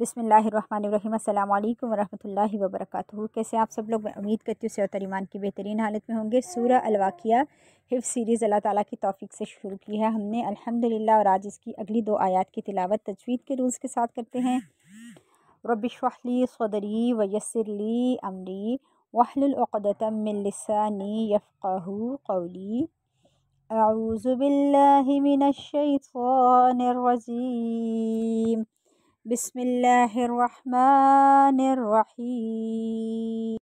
बिसमीम अल्लाम वरहमल कैसे आप सब लोग मैं उम्मीद करती हूँ सेहत ईमान की बेहतरीन हालत में होंगे सूर्य अलवाकिया हिफ सीरीज़ अल्लाह ताला की तौफीक से शुरू की है हमने अल्हम्दुलिल्लाह और आज इसकी अगली दो आयत की तिलावत तजवीद के रूल्स के साथ करते हैं रबली सदरी वयसरली अमरी वाहलतमिलसानी यफ़ाहू कौली بسم الله الرحمن الرحيم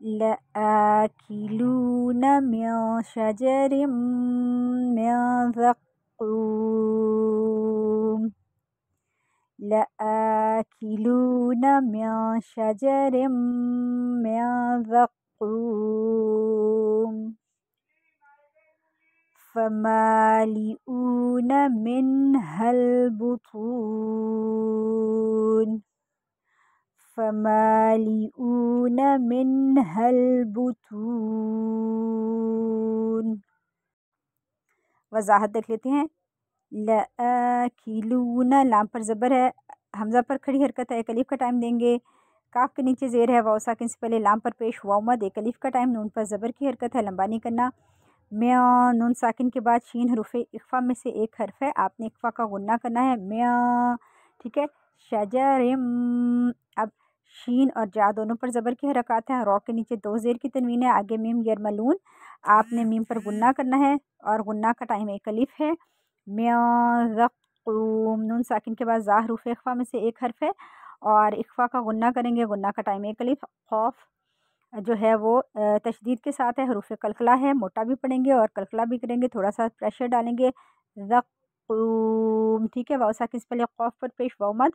لآكلون من شجر من ذقوم لآكلون من شجر من ذقوم فمالئون منها البطون فمالئون منها البطون वजाहत देख लेते हैं लून लाम पर ज़बर है हमजा पर खड़ी हरकत है एक अलीफ का टाइम देंगे काफ के नीचे जेर है वाओ साकिन से पहले लाम पर पेश हुआ उमद एक अलीफ का टाइम नून पर ज़बर की हरकत है लंबा नहीं करना म्या नून साकिन के बाद शीन हरूफ इकफ़ा में से एक हर्फ है आपने इकफ़ा का गुना करना है म्या ठीक है शजर अब शीन और जा दोनों पर ज़बर की हरकत है रॉ के नीचे दो ज़ेर की तनवीन है आगे मीम यर मलून आपने मीम पर गुना करना है और गुना का टाइम एक अलिफ है म्याकूम नून साकिन के बाद ज़ाह रूफ़ इकफ़ा में से एक हर्फ है और इकफ़ा का गुना करेंगे गुना का टाइम एक अलिफ खौफ जो है वो तशदीद के साथ है हरूफ कलकला है मोटा भी पढ़ेंगे और कलकला भी करेंगे थोड़ा सा प्रेशर डालेंगे रकूम ठीक है वाउसा किस पहले खौफ पर पेश वमद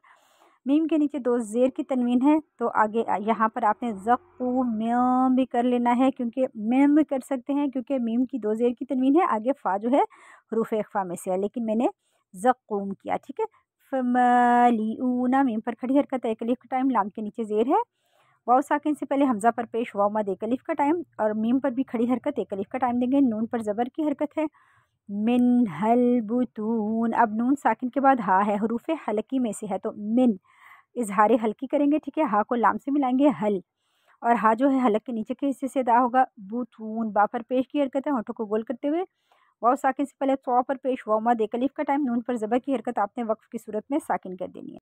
मीम के नीचे दो ज़ेर की तनवीन है तो आगे यहाँ पर आपने जकू मेम भी कर लेना है क्योंकि मेम भी कर सकते हैं क्योंकि मीम की दो ज़ेर की तनवीन है आगे फ़ा जो है हरूफ अखवा में से है लेकिन मैंने जकूम किया ठीक है फमली ऊना मीम पर खड़ी हरकत है एक टाइम लाम के नीचे ज़ेर है वाव साकिन से पहले हमजा पर पेश वाव मद एकलीफ का टाइम और मीम पर भी खड़ी हरकत एकलीफ का टाइम देंगे नून पर ज़बर की हरकत है मिन हल बुतून अब नून साकिन के बाद हा है हरूफ हल्की में से है तो मिन इजहार हल्की करेंगे ठीक है हा को लाम से मिलाएंगे हल और हा जो है हलक के नीचे के हिस्से से अदा होगा बुतून बा पर पेश की हरकत है होठों को गोल करते हुए वाव साकिन से पहले तो पर पेश वामा देकलीफ का टाइम नून पर ज़बर की हरकत आपने वक्फ की सूरत में साकिन कर देनी है